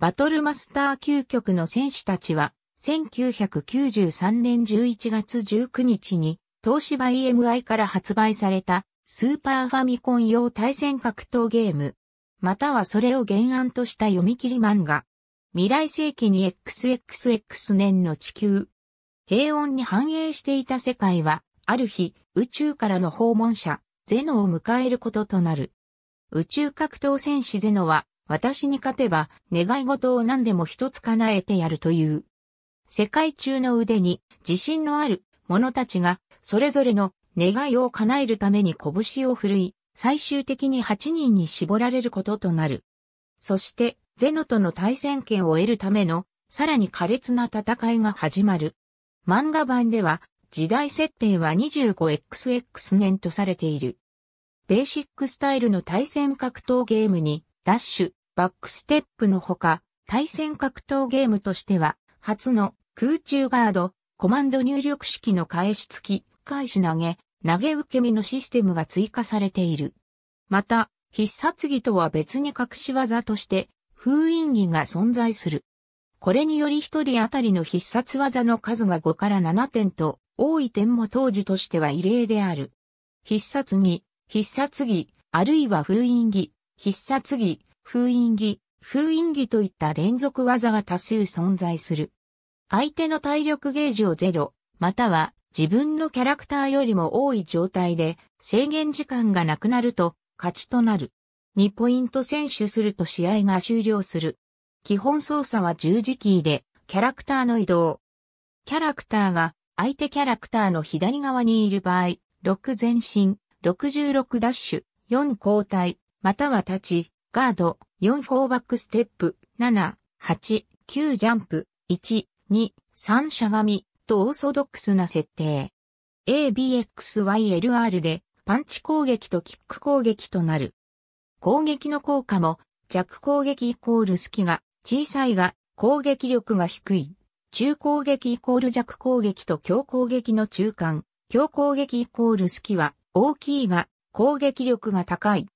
バトルマスター9局の戦士たちは、1993年11月19日に、東芝 EMI から発売された、スーパーファミコン用対戦格闘ゲーム、またはそれを原案とした読み切り漫画、未来世紀に XXX 年の地球、平穏に繁栄していた世界は、ある日、宇宙からの訪問者、ゼノを迎えることとなる。宇宙格闘戦士ゼノは、私に勝てば願い事を何でも一つ叶えてやるという。世界中の腕に自信のある者たちがそれぞれの願いを叶えるために拳を振るい、最終的に8人に絞られることとなる。そしてゼノとの対戦権を得るためのさらに苛烈な戦いが始まる。漫画版では時代設定は 25XX 年とされている。ベーシックスタイルの対戦格闘ゲームにダッシュ、バックステップのほか、対戦格闘ゲームとしては、初の空中ガード、コマンド入力式の返し付き、返し投げ、投げ受け身のシステムが追加されている。また、必殺技とは別に隠し技として、封印技が存在する。これにより一人当たりの必殺技の数が5から7点と、多い点も当時としては異例である。必殺技、必殺技、あるいは封印技、必殺技、封印技、封印技といった連続技が多数存在する。相手の体力ゲージをゼロ、または自分のキャラクターよりも多い状態で制限時間がなくなると勝ちとなる。2ポイント選手すると試合が終了する。基本操作は十字キーでキャラクターの移動。キャラクターが相手キャラクターの左側にいる場合、6前進、66ダッシュ、4交代、または立ち、ガード、4フォーバックステップ、7、8、9ジャンプ、1、2、3しゃがみ、とオーソドックスな設定。ABXYLR でパンチ攻撃とキック攻撃となる。攻撃の効果も弱攻撃イコール隙が小さいが攻撃力が低い。中攻撃イコール弱攻撃と強攻撃の中間。強攻撃イコール隙は大きいが攻撃力が高い。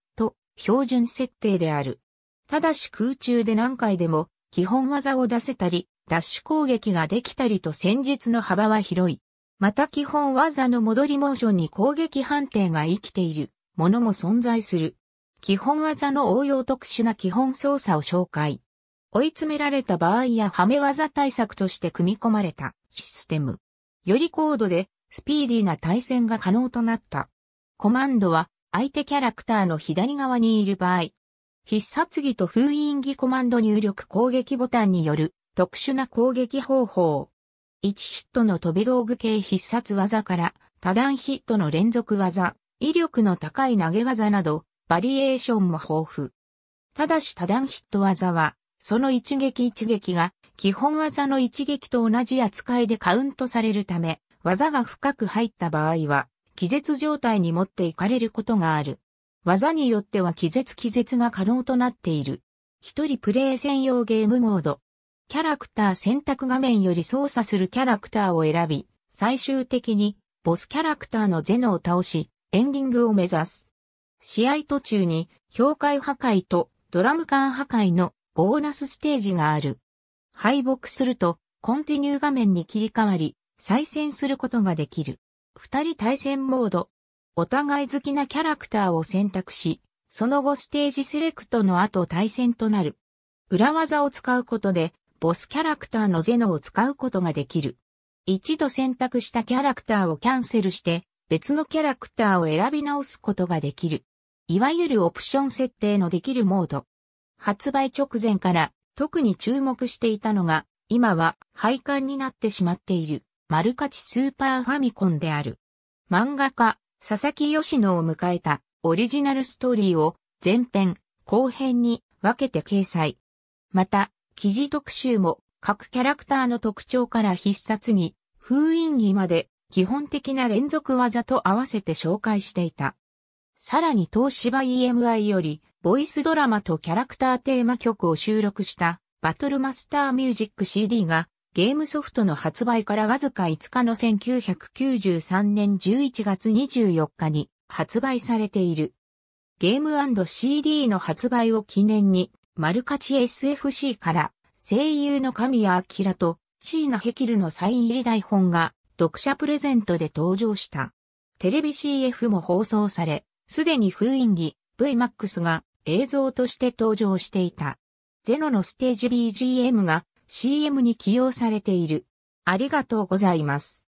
標準設定である。ただし空中で何回でも基本技を出せたり、ダッシュ攻撃ができたりと戦術の幅は広い。また基本技の戻りモーションに攻撃判定が生きているものも存在する。基本技の応用特殊な基本操作を紹介。追い詰められた場合やはめ技対策として組み込まれたシステム。より高度でスピーディーな対戦が可能となった。コマンドは相手キャラクターの左側にいる場合、必殺技と封印技コマンド入力攻撃ボタンによる特殊な攻撃方法。1ヒットの飛び道具系必殺技から多段ヒットの連続技、威力の高い投げ技などバリエーションも豊富。ただし多段ヒット技は、その一撃一撃が基本技の一撃と同じ扱いでカウントされるため、技が深く入った場合は気絶状態に持っていかれることがある。技によっては気絶気絶が可能となっている。一人プレイ専用ゲームモード。キャラクター選択画面より操作するキャラクターを選び、最終的にボスキャラクターのゼノを倒し、エンディングを目指す。試合途中に、境界破壊とドラム缶破壊のボーナスステージがある。敗北すると、コンティニュー画面に切り替わり、再戦することができる。二人対戦モード。お互い好きなキャラクターを選択し、その後ステージセレクトの後対戦となる。裏技を使うことで、ボスキャラクターのゼノを使うことができる。一度選択したキャラクターをキャンセルして、別のキャラクターを選び直すことができる。いわゆるオプション設定のできるモード。発売直前から特に注目していたのが、今は廃刊になってしまっている。マルカチスーパーファミコンである。漫画家、佐々木義野を迎えたオリジナルストーリーを前編、後編に分けて掲載。また、記事特集も各キャラクターの特徴から必殺に、封印儀まで基本的な連続技と合わせて紹介していた。さらに東芝 EMI より、ボイスドラマとキャラクターテーマ曲を収録したバトルマスターミュージック CD がゲームソフトの発売からわずか5日の1993年11月24日に発売されている。ゲーム &CD の発売を記念に、マルカチ SFC から声優の神谷明と椎名ヘキルのサイン入り台本が読者プレゼントで登場した。テレビ CF も放送され、すでに封印儀 VMAX が映像として登場していた。ゼノのステージ BGM が CM に起用されている。ありがとうございます。